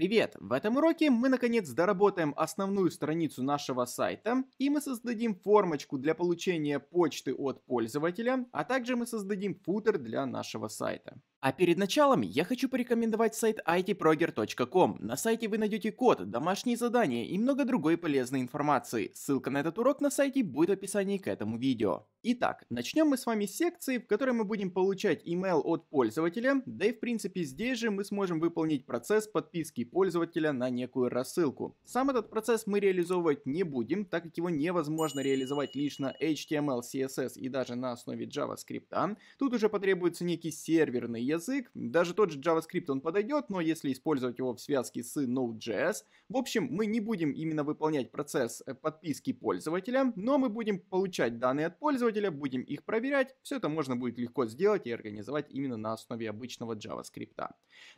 Привет! В этом уроке мы наконец доработаем основную страницу нашего сайта, и мы создадим формочку для получения почты от пользователя, а также мы создадим футер для нашего сайта. А перед началом я хочу порекомендовать сайт itproger.com. На сайте вы найдете код, домашние задания и много другой полезной информации. Ссылка на этот урок на сайте будет в описании к этому видео. Итак, начнем мы с вами с секции, в которой мы будем получать email от пользователя, да и в принципе здесь же мы сможем выполнить процесс подписки пользователя на некую рассылку. Сам этот процесс мы реализовывать не будем, так как его невозможно реализовать лишь на HTML, CSS и даже на основе JavaScript. Тут уже потребуется некий серверный язык, даже тот же JavaScript он подойдет, но если использовать его в связке с Node.js, в общем, мы не будем именно выполнять процесс э, подписки пользователя, но мы будем получать данные от пользователя, будем их проверять, все это можно будет легко сделать и организовать именно на основе обычного JavaScript.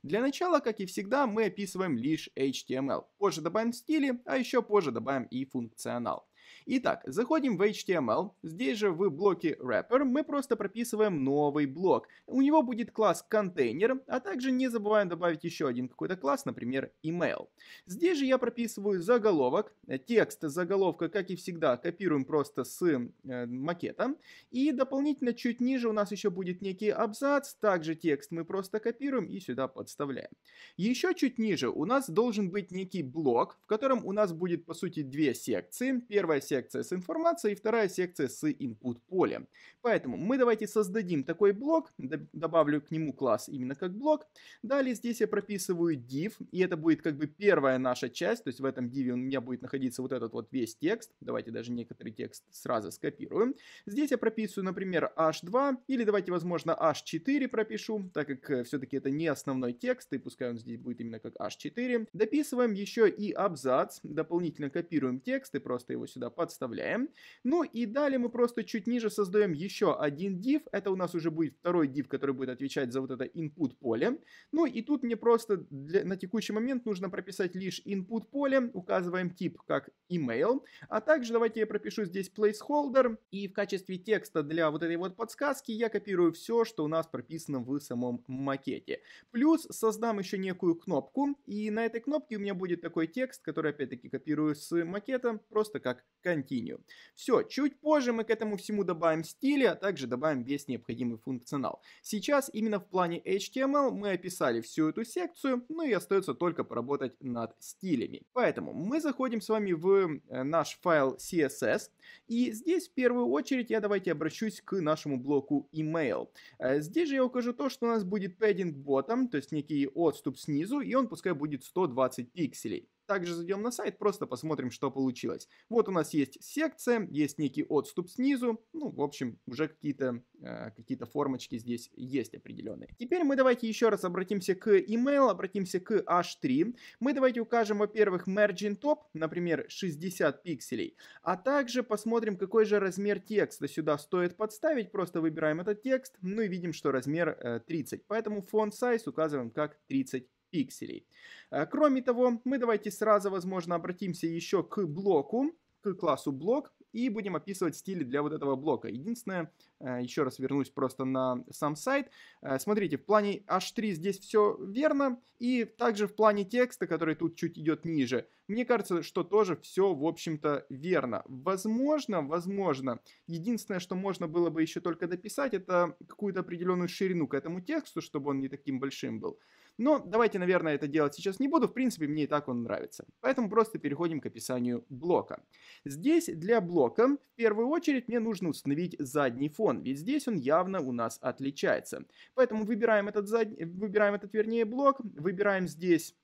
Для начала, как и всегда, мы описываем лишь HTML, позже добавим стили, а еще позже добавим и функционал. Итак, заходим в HTML. Здесь же в блоке wrapper мы просто прописываем новый блок. У него будет класс container, а также не забываем добавить еще один какой-то класс, например, email. Здесь же я прописываю заголовок, текст заголовка, как и всегда, копируем просто с э, макета. И дополнительно чуть ниже у нас еще будет некий абзац, также текст мы просто копируем и сюда подставляем. Еще чуть ниже у нас должен быть некий блок, в котором у нас будет по сути две секции. Первая секция секция с информацией и вторая секция с input полем. Поэтому мы давайте создадим такой блок, добавлю к нему класс именно как блок. Далее здесь я прописываю div, и это будет как бы первая наша часть, то есть в этом div у меня будет находиться вот этот вот весь текст. Давайте даже некоторый текст сразу скопируем. Здесь я прописываю, например, h2, или давайте, возможно, h4 пропишу, так как э, все-таки это не основной текст, и пускай он здесь будет именно как h4. Дописываем еще и абзац, дополнительно копируем текст и просто его сюда подставляем. Ну и далее мы просто чуть ниже создаем еще один div. Это у нас уже будет второй div, который будет отвечать за вот это input поле. Ну и тут мне просто для, на текущий момент нужно прописать лишь input поле. Указываем тип как email. А также давайте я пропишу здесь placeholder. И в качестве текста для вот этой вот подсказки я копирую все, что у нас прописано в самом макете. Плюс создам еще некую кнопку. И на этой кнопке у меня будет такой текст, который опять-таки копирую с макета, просто как Continue. Все, чуть позже мы к этому всему добавим стили, а также добавим весь необходимый функционал. Сейчас именно в плане HTML мы описали всю эту секцию, ну и остается только поработать над стилями. Поэтому мы заходим с вами в э, наш файл CSS, и здесь в первую очередь я давайте обращусь к нашему блоку email. Э, здесь же я укажу то, что у нас будет padding bottom, то есть некий отступ снизу, и он пускай будет 120 пикселей также зайдем на сайт, просто посмотрим, что получилось. Вот у нас есть секция, есть некий отступ снизу, ну, в общем, уже какие-то э, какие формочки здесь есть определенные. Теперь мы давайте еще раз обратимся к email, обратимся к H3. Мы давайте укажем, во-первых, margin top, например, 60 пикселей, а также посмотрим, какой же размер текста сюда стоит подставить, просто выбираем этот текст, ну и видим, что размер 30, э, поэтому font size указываем как 30 пикселей. Э, кроме того, мы давайте сразу, возможно, обратимся еще к блоку, к классу блок и будем описывать стили для вот этого блока. Единственное, э, еще раз вернусь просто на сам сайт. Э, смотрите, в плане H3 здесь все верно, и также в плане текста, который тут чуть идет ниже, мне кажется, что тоже все, в общем-то, верно. Возможно, возможно, единственное, что можно было бы еще только дописать, это какую-то определенную ширину к этому тексту, чтобы он не таким большим был. Но давайте, наверное, это делать сейчас не буду. В принципе, мне и так он нравится. Поэтому просто переходим к описанию блока. Здесь для блока в первую очередь мне нужно установить задний фон, ведь здесь он явно у нас отличается. Поэтому выбираем этот, зад... выбираем этот вернее, блок, выбираем здесь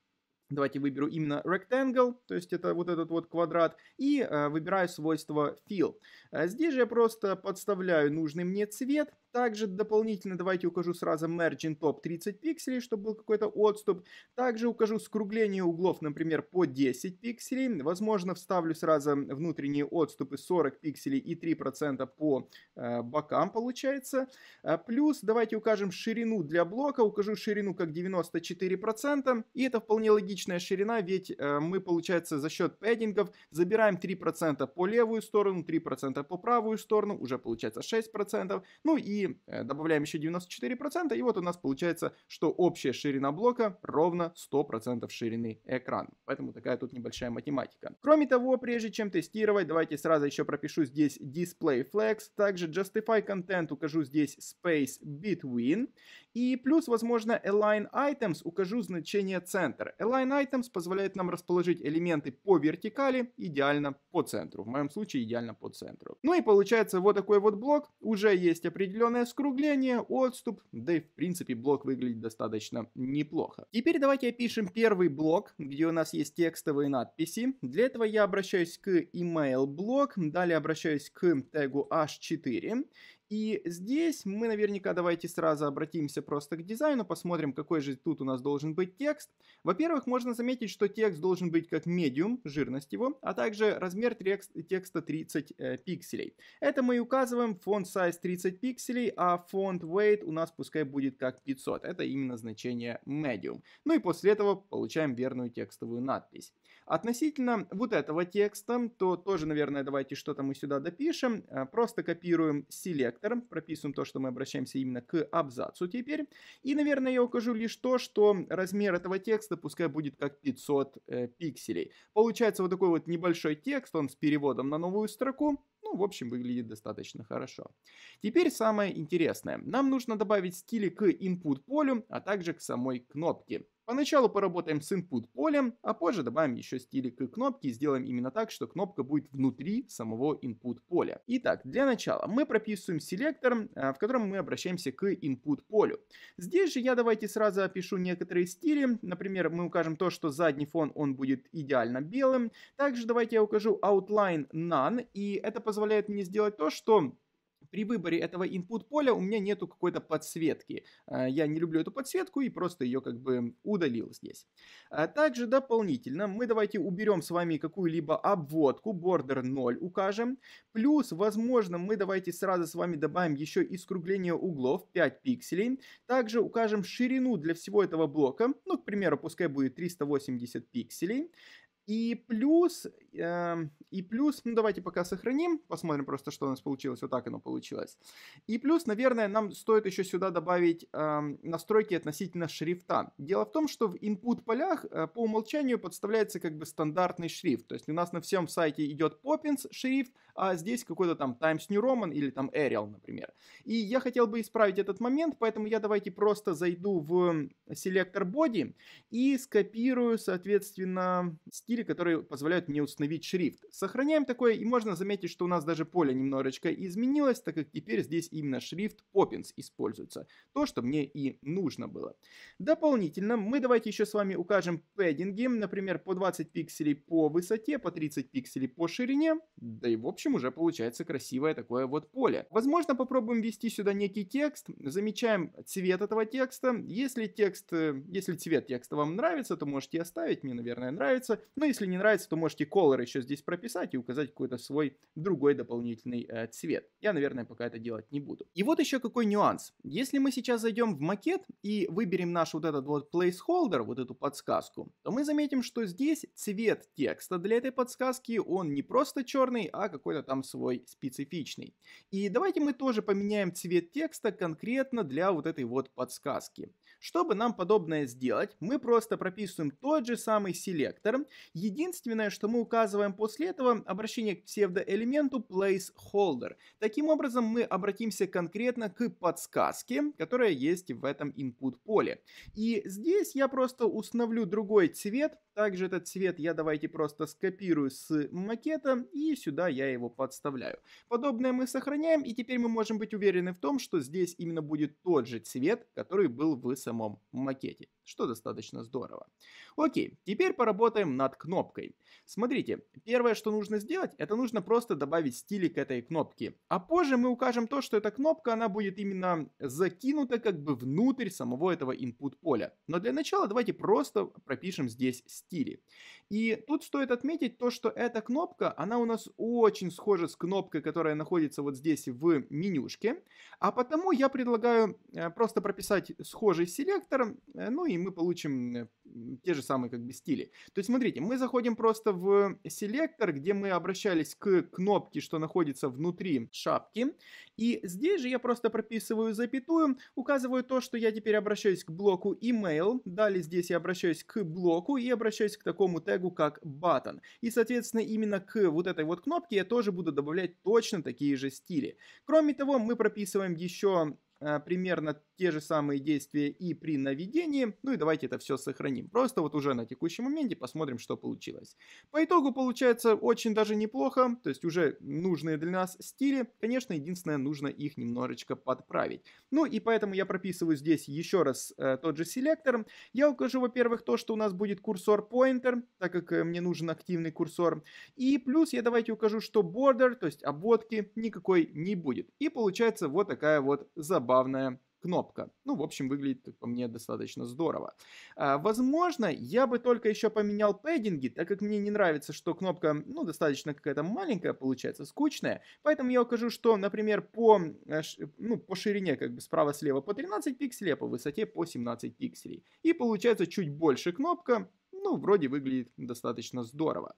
Давайте выберу именно rectangle, то есть это вот этот вот квадрат, и э, выбираю свойство fill. Э, здесь же я просто подставляю нужный мне цвет, также дополнительно давайте укажу сразу Merging Top 30 пикселей, чтобы был какой-то отступ. Также укажу скругление углов, например, по 10 пикселей. Возможно, вставлю сразу внутренние отступы 40 пикселей и 3% по э, бокам получается. Э, плюс давайте укажем ширину для блока. Укажу ширину как 94%. И это вполне логичная ширина, ведь э, мы, получается, за счет пэддингов забираем 3% по левую сторону, 3% по правую сторону, уже получается 6%. Ну и Э, добавляем еще 94%, и вот у нас получается, что общая ширина блока ровно 100% ширины экрана. Поэтому такая тут небольшая математика. Кроме того, прежде чем тестировать, давайте сразу еще пропишу здесь Display Flex, также Justify Content укажу здесь Space Between, и плюс, возможно, Align Items укажу значение центра. Align Items позволяет нам расположить элементы по вертикали, идеально по центру. В моем случае идеально по центру. Ну и получается вот такой вот блок. Уже есть определенное скругление, отступ, да и в принципе блок выглядит достаточно неплохо. Теперь давайте опишем первый блок, где у нас есть текстовые надписи. Для этого я обращаюсь к email блок, далее обращаюсь к тегу h4 и здесь мы наверняка давайте сразу обратимся просто к дизайну, посмотрим, какой же тут у нас должен быть текст. Во-первых, можно заметить, что текст должен быть как медиум, жирность его, а также размер текста 30 э, пикселей. Это мы и указываем, font size 30 пикселей, а font weight у нас пускай будет как 500, это именно значение medium. Ну и после этого получаем верную текстовую надпись. Относительно вот этого текста, то тоже, наверное, давайте что-то мы сюда допишем. Э, просто копируем селектор, прописываем то, что мы обращаемся именно к абзацу теперь. И, наверное, я укажу лишь то, что размер этого текста пускай будет как 500 э, пикселей. Получается вот такой вот небольшой текст, он с переводом на новую строку. Ну, в общем, выглядит достаточно хорошо. Теперь самое интересное. Нам нужно добавить стили к input полю, а также к самой кнопке. Поначалу поработаем с input полем, а позже добавим еще стилик к кнопке и сделаем именно так, что кнопка будет внутри самого input поля. Итак, для начала мы прописываем селектор, э, в котором мы обращаемся к input полю. Здесь же я давайте сразу опишу некоторые стили. Например, мы укажем то, что задний фон он будет идеально белым. Также давайте я укажу outline none, и это позволяет мне сделать то, что при выборе этого input поля у меня нету какой-то подсветки. А, я не люблю эту подсветку и просто ее как бы удалил здесь. А также дополнительно мы давайте уберем с вами какую-либо обводку, border 0 укажем. Плюс, возможно, мы давайте сразу с вами добавим еще и скругление углов 5 пикселей. Также укажем ширину для всего этого блока. Ну, к примеру, пускай будет 380 пикселей. И плюс, эм, и плюс, ну давайте пока сохраним, посмотрим просто, что у нас получилось, вот так оно получилось. И плюс, наверное, нам стоит еще сюда добавить эм, настройки относительно шрифта. Дело в том, что в input полях э, по умолчанию подставляется как бы стандартный шрифт. То есть у нас на всем сайте идет Poppins шрифт, а здесь какой-то там Times New Roman или там Arial, например. И я хотел бы исправить этот момент, поэтому я давайте просто зайду в селектор body и скопирую, соответственно, стиль стили, которые позволяют мне установить шрифт. Сохраняем такое и можно заметить, что у нас даже поле немножечко изменилось, так как теперь здесь именно шрифт Poppins используется. То, что мне и нужно было. Дополнительно мы давайте еще с вами укажем пэддинги, например, по 20 пикселей по высоте, по 30 пикселей по ширине, да и в общем уже получается красивое такое вот поле. Возможно попробуем ввести сюда некий текст, замечаем цвет этого текста, если текст, э, если цвет текста вам нравится, то можете оставить, мне, наверное, нравится, но ну если не нравится, то можете color еще здесь прописать и указать какой-то свой другой дополнительный э, цвет. Я, наверное, пока это делать не буду. И вот еще какой нюанс. Если мы сейчас зайдем в макет и выберем наш вот этот вот placeholder, вот эту подсказку, то мы заметим, что здесь цвет текста для этой подсказки, он не просто черный, а какой-то там свой специфичный. И давайте мы тоже поменяем цвет текста конкретно для вот этой вот подсказки. Чтобы нам подобное сделать, мы просто прописываем тот же самый селектор. Единственное, что мы указываем после этого, обращение к псевдоэлементу placeholder. Таким образом, мы обратимся конкретно к подсказке, которая есть в этом input поле. И здесь я просто установлю другой цвет, также этот цвет я давайте просто скопирую с макета и сюда я его подставляю. Подобное мы сохраняем и теперь мы можем быть уверены в том, что здесь именно будет тот же цвет, который был в самом макете что достаточно здорово. Окей, теперь поработаем над кнопкой. Смотрите, первое, что нужно сделать, это нужно просто добавить стили к этой кнопке. А позже мы укажем то, что эта кнопка, она будет именно закинута как бы внутрь самого этого input поля. Но для начала давайте просто пропишем здесь стили. И тут стоит отметить то, что эта кнопка, она у нас очень схожа с кнопкой, которая находится вот здесь в менюшке. А потому я предлагаю э, просто прописать схожий селектор, э, ну и мы получим э, те же самые как бы стили. То есть, смотрите, мы заходим просто в селектор, где мы обращались к кнопке, что находится внутри шапки. И здесь же я просто прописываю запятую, указываю то, что я теперь обращаюсь к блоку email. Далее здесь я обращаюсь к блоку и обращаюсь к такому тегу, как button. И, соответственно, именно к вот этой вот кнопке я тоже буду добавлять точно такие же стили. Кроме того, мы прописываем еще Э, примерно те же самые действия и при наведении. Ну и давайте это все сохраним. Просто вот уже на текущем моменте посмотрим, что получилось. По итогу получается очень даже неплохо, то есть уже нужные для нас стили. Конечно, единственное, нужно их немножечко подправить. Ну и поэтому я прописываю здесь еще раз э, тот же селектор. Я укажу, во-первых, то, что у нас будет курсор pointer, так как э, мне нужен активный курсор. И плюс я давайте укажу, что border, то есть обводки никакой не будет. И получается вот такая вот забава забавная кнопка. Ну, в общем, выглядит по мне достаточно здорово. А, возможно, я бы только еще поменял пэддинги, так как мне не нравится, что кнопка, ну, достаточно какая-то маленькая получается, скучная. Поэтому я укажу, что, например, по, э, ну, по ширине как бы справа-слева по 13 пикселей, а по высоте по 17 пикселей. И получается чуть больше кнопка, ну, вроде выглядит достаточно здорово.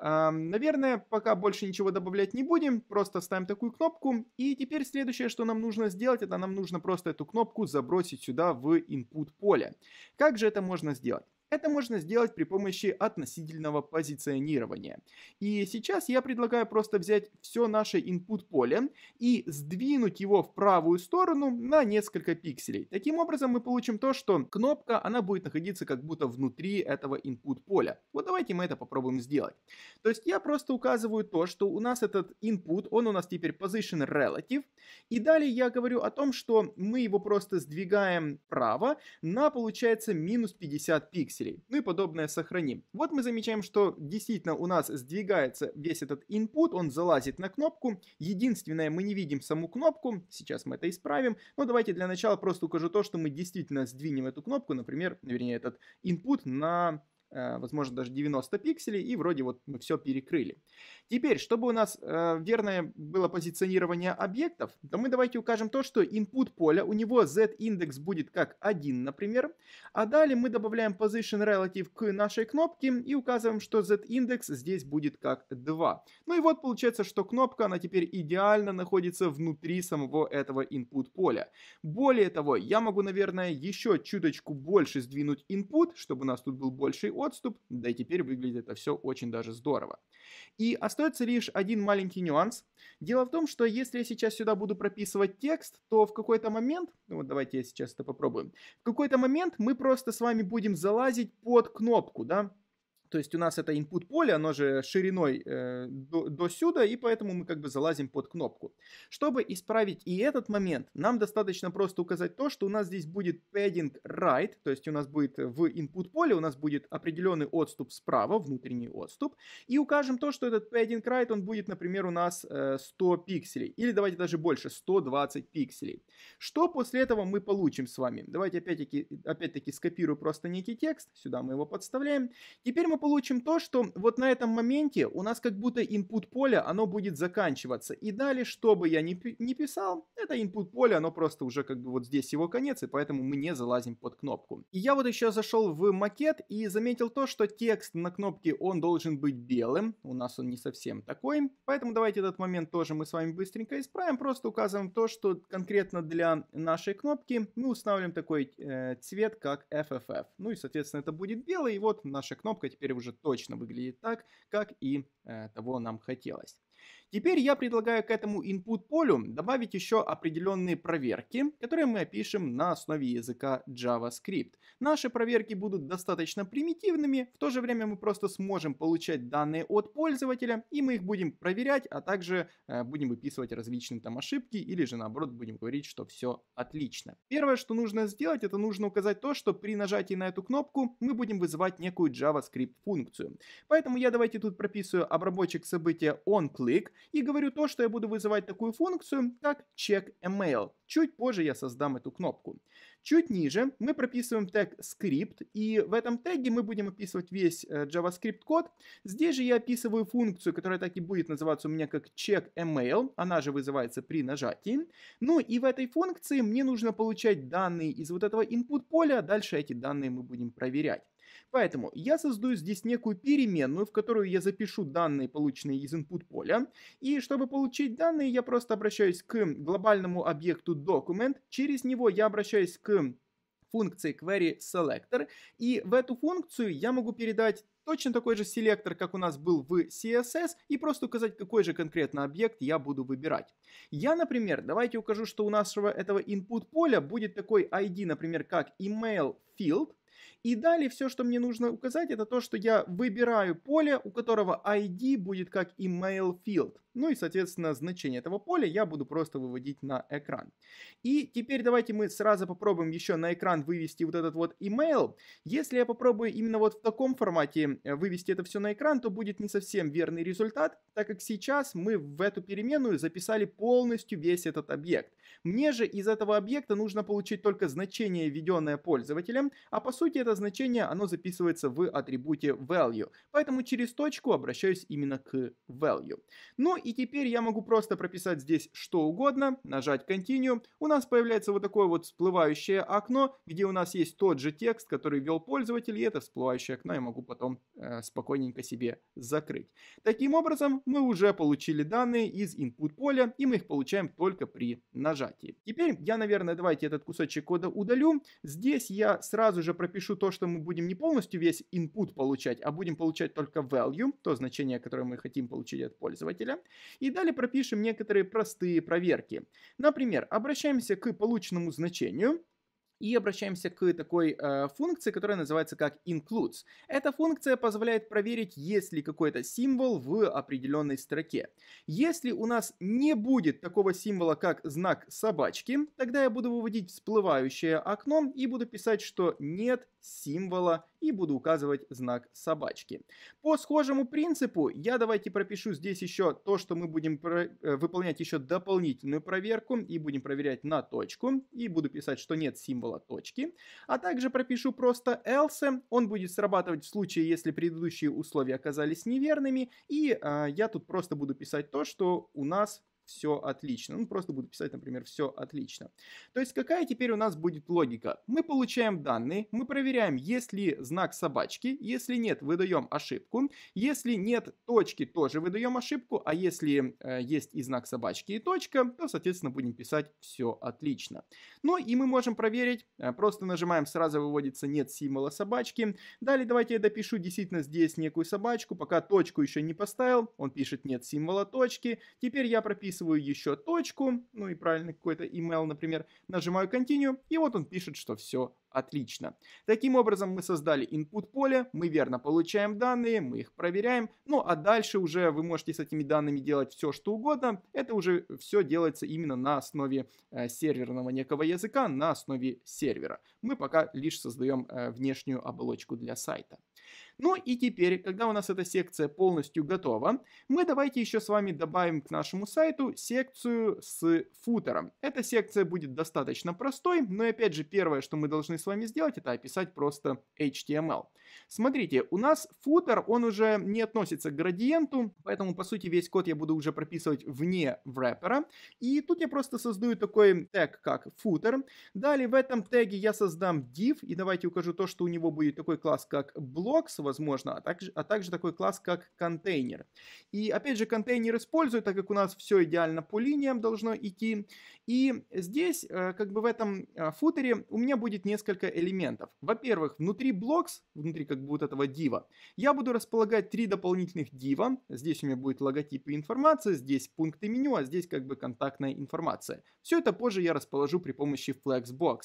Наверное, пока больше ничего добавлять не будем, просто ставим такую кнопку. И теперь следующее, что нам нужно сделать, это нам нужно просто эту кнопку забросить сюда в input поле. Как же это можно сделать? Это можно сделать при помощи относительного позиционирования. И сейчас я предлагаю просто взять все наше input поле и сдвинуть его в правую сторону на несколько пикселей. Таким образом мы получим то, что кнопка, она будет находиться как будто внутри этого input поля. Вот давайте мы это попробуем сделать. То есть я просто указываю то, что у нас этот input, он у нас теперь position relative. И далее я говорю о том, что мы его просто сдвигаем вправо на, получается, минус 50 пикселей пикселей. Ну и подобное сохраним. Вот мы замечаем, что действительно у нас сдвигается весь этот input, он залазит на кнопку. Единственное, мы не видим саму кнопку, сейчас мы это исправим. Но давайте для начала просто укажу то, что мы действительно сдвинем эту кнопку, например, вернее этот input на Э, возможно, даже 90 пикселей, и вроде вот мы все перекрыли. Теперь, чтобы у нас э, верное было позиционирование объектов, то мы давайте укажем то, что input поля, у него z-индекс будет как 1, например, а далее мы добавляем position relative к нашей кнопке и указываем, что z-индекс здесь будет как 2. Ну и вот получается, что кнопка, она теперь идеально находится внутри самого этого input поля. Более того, я могу, наверное, еще чуточку больше сдвинуть input, чтобы у нас тут был больший отступ, да и теперь выглядит это все очень даже здорово. И остается лишь один маленький нюанс. Дело в том, что если я сейчас сюда буду прописывать текст, то в какой-то момент, ну вот давайте я сейчас это попробую, в какой-то момент мы просто с вами будем залазить под кнопку, да, то есть у нас это input поле, оно же шириной э, до, до сюда, и поэтому мы как бы залазим под кнопку. Чтобы исправить и этот момент, нам достаточно просто указать то, что у нас здесь будет padding right, то есть у нас будет э, в input поле, у нас будет определенный отступ справа, внутренний отступ, и укажем то, что этот padding right, он будет, например, у нас э, 100 пикселей, или давайте даже больше, 120 пикселей. Что после этого мы получим с вами? Давайте опять-таки опять скопирую просто некий текст, сюда мы его подставляем. Теперь мы получим то, что вот на этом моменте у нас как будто input поле, оно будет заканчиваться. И далее, что бы я ни, ни писал, это input поле, оно просто уже как бы вот здесь его конец, и поэтому мы не залазим под кнопку. И я вот еще зашел в макет и заметил то, что текст на кнопке, он должен быть белым. У нас он не совсем такой. Поэтому давайте этот момент тоже мы с вами быстренько исправим. Просто указываем то, что конкретно для нашей кнопки мы устанавливаем такой э, цвет, как FFF. Ну и, соответственно, это будет белый. И вот наша кнопка теперь теперь уже точно выглядит так, как и э, того нам хотелось. Теперь я предлагаю к этому input полю добавить еще определенные проверки, которые мы опишем на основе языка JavaScript. Наши проверки будут достаточно примитивными, в то же время мы просто сможем получать данные от пользователя, и мы их будем проверять, а также э, будем выписывать различные там ошибки, или же наоборот будем говорить, что все отлично. Первое, что нужно сделать, это нужно указать то, что при нажатии на эту кнопку мы будем вызывать некую JavaScript функцию. Поэтому я давайте тут прописываю обработчик события onClick, и говорю то, что я буду вызывать такую функцию, как check email. Чуть позже я создам эту кнопку. Чуть ниже мы прописываем тег script, и в этом теге мы будем описывать весь э, JavaScript код. Здесь же я описываю функцию, которая так и будет называться у меня как check email, она же вызывается при нажатии. Ну и в этой функции мне нужно получать данные из вот этого input поля, дальше эти данные мы будем проверять. Поэтому я создаю здесь некую переменную, в которую я запишу данные, полученные из input поля. И чтобы получить данные, я просто обращаюсь к глобальному объекту document. Через него я обращаюсь к функции query selector. И в эту функцию я могу передать точно такой же селектор, как у нас был в CSS, и просто указать, какой же конкретно объект я буду выбирать. Я, например, давайте укажу, что у нашего этого input поля будет такой ID, например, как email field, и далее все, что мне нужно указать, это то, что я выбираю поле, у которого ID будет как email field. Ну и, соответственно, значение этого поля я буду просто выводить на экран. И теперь давайте мы сразу попробуем еще на экран вывести вот этот вот email. Если я попробую именно вот в таком формате э, вывести это все на экран, то будет не совсем верный результат, так как сейчас мы в эту переменную записали полностью весь этот объект. Мне же из этого объекта нужно получить только значение, введенное пользователем, а по сути это значение, оно записывается в атрибуте value. Поэтому через точку обращаюсь именно к value. Ну и теперь я могу просто прописать здесь что угодно, нажать Continue. У нас появляется вот такое вот всплывающее окно, где у нас есть тот же текст, который ввел пользователь, и это всплывающее окно я могу потом э, спокойненько себе закрыть. Таким образом, мы уже получили данные из input поля, и мы их получаем только при нажатии. Теперь я, наверное, давайте этот кусочек кода удалю. Здесь я сразу же пропишу то, что мы будем не полностью весь input получать, а будем получать только value, то значение, которое мы хотим получить от пользователя. И далее пропишем некоторые простые проверки. Например, обращаемся к полученному значению, и обращаемся к такой э, функции, которая называется как includes. Эта функция позволяет проверить, есть ли какой-то символ в определенной строке. Если у нас не будет такого символа, как знак собачки, тогда я буду выводить всплывающее окно и буду писать, что нет символа и буду указывать знак собачки. По схожему принципу я давайте пропишу здесь еще то, что мы будем про... Э, выполнять еще дополнительную проверку и будем проверять на точку и буду писать, что нет символа точки. А также пропишу просто else, он будет срабатывать в случае, если предыдущие условия оказались неверными и э, я тут просто буду писать то, что у нас все отлично. Ну, просто буду писать, например, все отлично. То есть какая теперь у нас будет логика? Мы получаем данные, мы проверяем, есть ли знак собачки, если нет, выдаем ошибку, если нет точки, тоже выдаем ошибку, а если э, есть и знак собачки, и точка, то, соответственно, будем писать все отлично. Ну и мы можем проверить, э, просто нажимаем, сразу выводится нет символа собачки. Далее давайте я допишу действительно здесь некую собачку, пока точку еще не поставил, он пишет нет символа точки. Теперь я прописываю прописываю еще точку, ну и правильный какой-то email, например, нажимаю continue, и вот он пишет, что все Отлично. Таким образом мы создали input поле, мы верно получаем данные, мы их проверяем, ну а дальше уже вы можете с этими данными делать все что угодно, это уже все делается именно на основе э, серверного некого языка, на основе сервера. Мы пока лишь создаем э, внешнюю оболочку для сайта. Ну и теперь, когда у нас эта секция полностью готова, мы давайте еще с вами добавим к нашему сайту секцию с футером. Эта секция будет достаточно простой, но опять же первое, что мы должны с вами сделать, это описать просто HTML. Смотрите, у нас футер, он уже не относится к градиенту, поэтому, по сути, весь код я буду уже прописывать вне враппера. И тут я просто создаю такой тег, как footer. Далее в этом теге я создам div, и давайте укажу то, что у него будет такой класс, как blocks, возможно, а также, а также такой класс, как container И, опять же, контейнер использую, так как у нас все идеально по линиям должно идти. И здесь, э, как бы в этом э, футере у меня будет несколько элементов. Во-первых, внутри blocks, внутри реквизиторе, как будет этого дива. Я буду располагать три дополнительных дива. Здесь у меня будет логотип и информация, здесь пункты меню, а здесь как бы контактная информация. Все это позже я расположу при помощи Flexbox.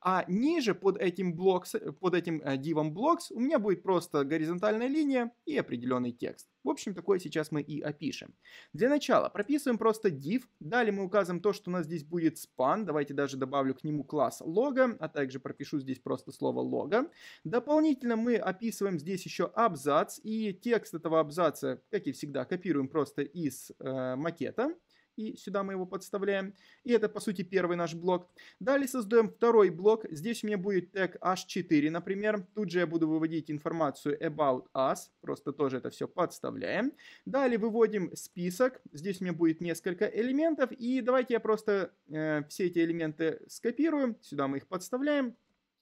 А ниже под этим, блокс, э, под этим э, дивом Blocks у меня будет просто горизонтальная линия и определенный текст. В общем, такое сейчас мы и опишем. Для начала прописываем просто div, далее мы указываем то, что у нас здесь будет span, давайте даже добавлю к нему класс лого, а также пропишу здесь просто слово лого. Дополнительно мы описываем здесь еще абзац, и текст этого абзаца, как и всегда, копируем просто из э, макета и сюда мы его подставляем. И это, по сути, первый наш блок. Далее создаем второй блок. Здесь у меня будет тег h4, например. Тут же я буду выводить информацию about us. Просто тоже это все подставляем. Далее выводим список. Здесь у меня будет несколько элементов. И давайте я просто э, все эти элементы скопирую. Сюда мы их подставляем.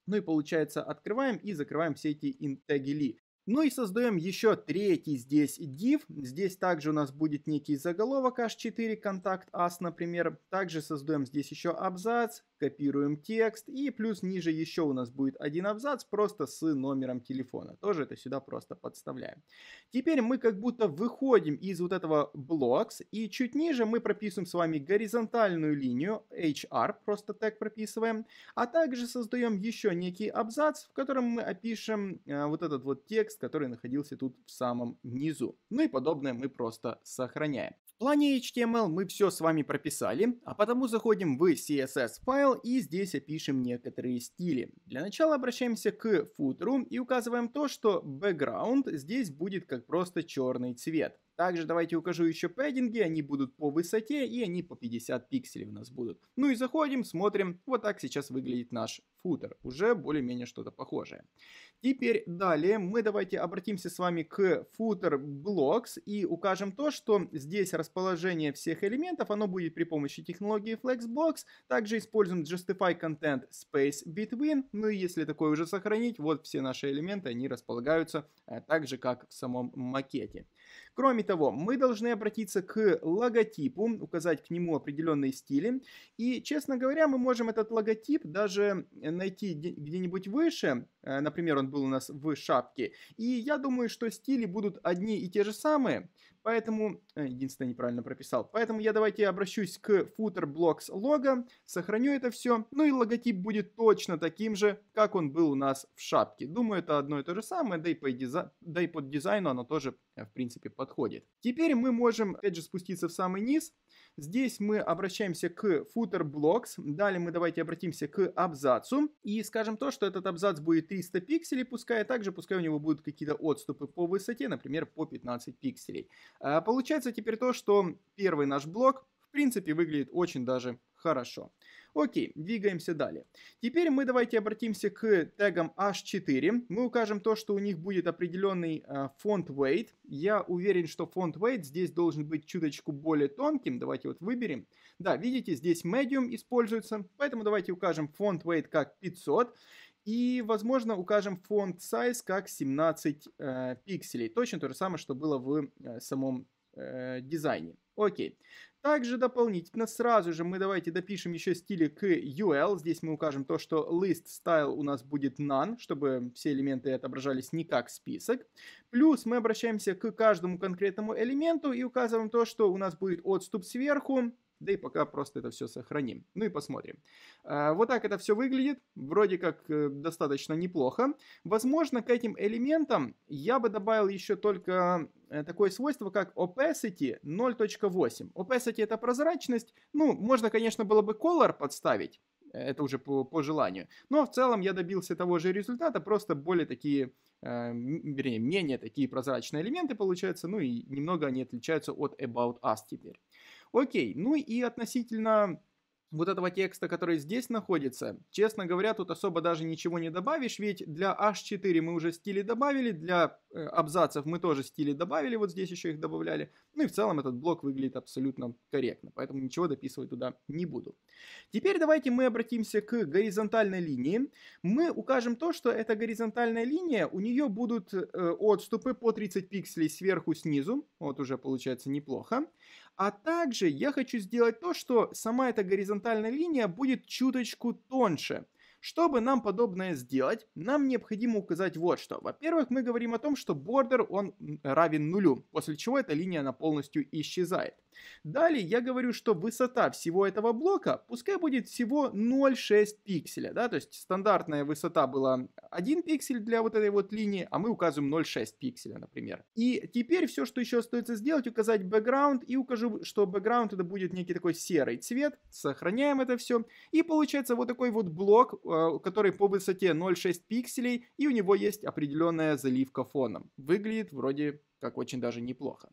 Ну и получается открываем и закрываем все эти интегили. Ну и создаем еще третий здесь div. Здесь также у нас будет некий заголовок h4, контакт as, например. Также создаем здесь еще абзац, копируем текст. И плюс ниже еще у нас будет один абзац, просто с номером телефона. Тоже это сюда просто подставляем. Теперь мы как будто выходим из вот этого blocks. И чуть ниже мы прописываем с вами горизонтальную линию HR, просто так прописываем. А также создаем еще некий абзац, в котором мы опишем э, вот этот вот текст текст, который находился тут в самом низу. Ну и подобное мы просто сохраняем. В плане HTML мы все с вами прописали, а потому заходим в CSS файл и здесь опишем некоторые стили. Для начала обращаемся к footer и указываем то, что background здесь будет как просто черный цвет. Также давайте укажу еще пэддинги, они будут по высоте и они по 50 пикселей у нас будут. Ну и заходим, смотрим, вот так сейчас выглядит наш футер, уже более-менее что-то похожее. Теперь далее мы давайте обратимся с вами к footer blocks и укажем то, что здесь расположение всех элементов, оно будет при помощи технологии flexbox. Также используем justify content space between. Ну и если такое уже сохранить, вот все наши элементы, они располагаются э, так же, как в самом макете. Кроме того, мы должны обратиться к логотипу, указать к нему определенные стили. И, честно говоря, мы можем этот логотип даже найти где-нибудь выше. Э, например, он был у нас в шапке. И я думаю, что стили будут одни и те же самые, Поэтому, э, единственное, неправильно прописал. Поэтому я давайте обращусь к footer blocks лого, сохраню это все. Ну и логотип будет точно таким же, как он был у нас в шапке. Думаю, это одно и то же самое, да и, по дизай... да и под дизайну оно тоже, э, в принципе, подходит. Теперь мы можем, опять же, спуститься в самый низ Здесь мы обращаемся к footer blocks. Далее мы давайте обратимся к абзацу. И скажем то, что этот абзац будет 300 пикселей, пускай, а также пускай у него будут какие-то отступы по высоте, например, по 15 пикселей. А получается теперь то, что первый наш блок в принципе выглядит очень даже Хорошо. Окей, двигаемся далее. Теперь мы давайте обратимся к тегам H4. Мы укажем то, что у них будет определенный э, weight. Я уверен, что фонд weight здесь должен быть чуточку более тонким. Давайте вот выберем. Да, видите, здесь medium используется, поэтому давайте укажем фонд weight как 500. И, возможно, укажем фонд size как 17 э, пикселей. Точно то же самое, что было в э, самом э, дизайне. Окей. Также дополнительно сразу же мы давайте допишем еще стили к UL. Здесь мы укажем то, что list style у нас будет none, чтобы все элементы отображались не как список. Плюс мы обращаемся к каждому конкретному элементу и указываем то, что у нас будет отступ сверху, да и пока просто это все сохраним. Ну и посмотрим. А, вот так это все выглядит, вроде как э, достаточно неплохо. Возможно, к этим элементам я бы добавил еще только э, такое свойство, как opacity 0.8. Opacity это прозрачность, ну, можно, конечно, было бы color подставить, э, это уже по, по желанию. Но в целом я добился того же результата, просто более такие, э, вернее, менее такие прозрачные элементы получаются, ну и немного они отличаются от about us теперь. Окей, ну и относительно вот этого текста, который здесь находится, честно говоря, тут особо даже ничего не добавишь, ведь для H4 мы уже стили добавили, для э, абзацев мы тоже стили добавили, вот здесь еще их добавляли. Ну и в целом этот блок выглядит абсолютно корректно, поэтому ничего дописывать туда не буду. Теперь давайте мы обратимся к горизонтальной линии. Мы укажем то, что эта горизонтальная линия, у нее будут э, отступы по 30 пикселей сверху снизу, вот уже получается неплохо. А также я хочу сделать то, что сама эта горизонтальная линия будет чуточку тоньше. Чтобы нам подобное сделать, нам необходимо указать вот что. Во-первых, мы говорим о том, что бордер он равен нулю, после чего эта линия она полностью исчезает. Далее я говорю, что высота всего этого блока, пускай будет всего 0,6 пикселя, да, то есть стандартная высота была 1 пиксель для вот этой вот линии, а мы указываем 0,6 пикселя, например. И теперь все, что еще остается сделать, указать background и укажу, что background это будет некий такой серый цвет, сохраняем это все, и получается вот такой вот блок, э, который по высоте 0,6 пикселей, и у него есть определенная заливка фоном. Выглядит вроде как очень даже неплохо.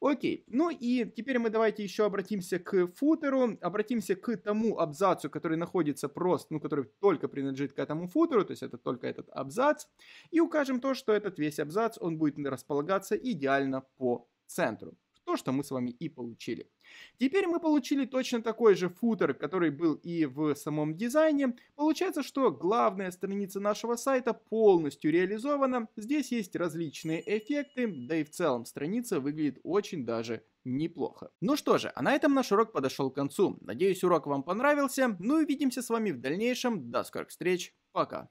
Окей, ну и теперь мы давайте еще обратимся к футеру, обратимся к тому абзацу, который находится просто, ну, который только принадлежит к этому футеру, то есть это только этот абзац, и укажем то, что этот весь абзац, он будет располагаться идеально по центру. То, что мы с вами и получили. Теперь мы получили точно такой же футер, который был и в самом дизайне. Получается, что главная страница нашего сайта полностью реализована. Здесь есть различные эффекты, да и в целом страница выглядит очень даже неплохо. Ну что же, а на этом наш урок подошел к концу. Надеюсь, урок вам понравился. Ну и увидимся с вами в дальнейшем. До скорых встреч. Пока.